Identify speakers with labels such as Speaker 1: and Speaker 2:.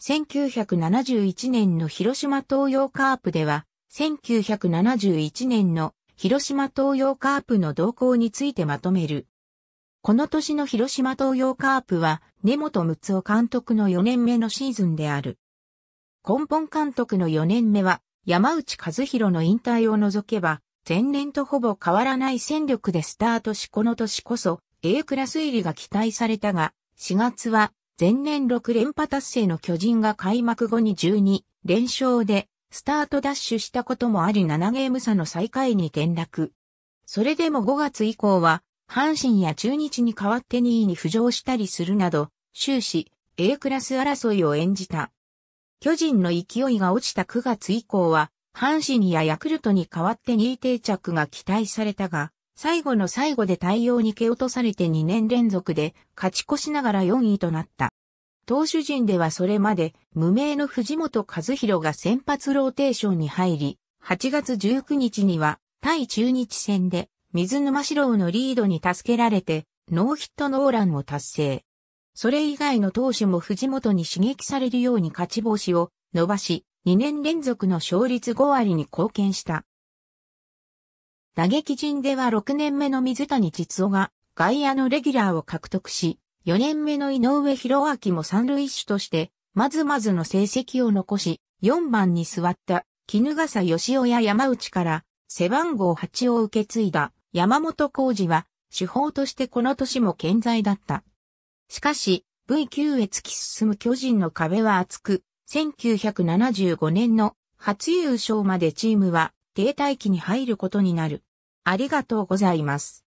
Speaker 1: 1971
Speaker 2: 年の広島東洋カープでは、1971年の広島東洋カープの動向についてまとめる。この年の広島東洋カープは根本睦夫監督の4年目のシーズンである。根本監督の4年目は山内和弘の引退を除けば前年とほぼ変わらない戦力でスタートしこの年こそ A クラス入りが期待されたが4月は前年6連覇達成の巨人が開幕後に12連勝でスタートダッシュしたこともあり7ゲーム差の最下位に転落。それでも5月以降は阪神や中日に代わって2位に浮上したりするなど終始 A クラス争いを演じた。巨人の勢いが落ちた9月以降は阪神やヤクルトに代わって2位定着が期待されたが最後の最後で対応に蹴落とされて2年連続で勝ち越しながら4位となった。投手陣ではそれまで無名の藤本和弘が先発ローテーションに入り、8月19日には対中日戦で水沼四郎のリードに助けられてノーヒットノーランを達成。それ以外の投手も藤本に刺激されるように勝ち星を伸ばし、2年連続の勝率5割に貢献した。打撃陣では6年目の水谷実夫が外野のレギュラーを獲得し、4年目の井上博明も三塁手として、まずまずの成績を残し、4番に座った絹笠義雄や山内から背番号8を受け継いだ山本浩二は手法としてこの年も健在だった。しかし、V 級へ突き進む巨人の壁は厚く、1975年の初優勝までチームは停滞期に入ることに
Speaker 1: なる。ありがとうございます。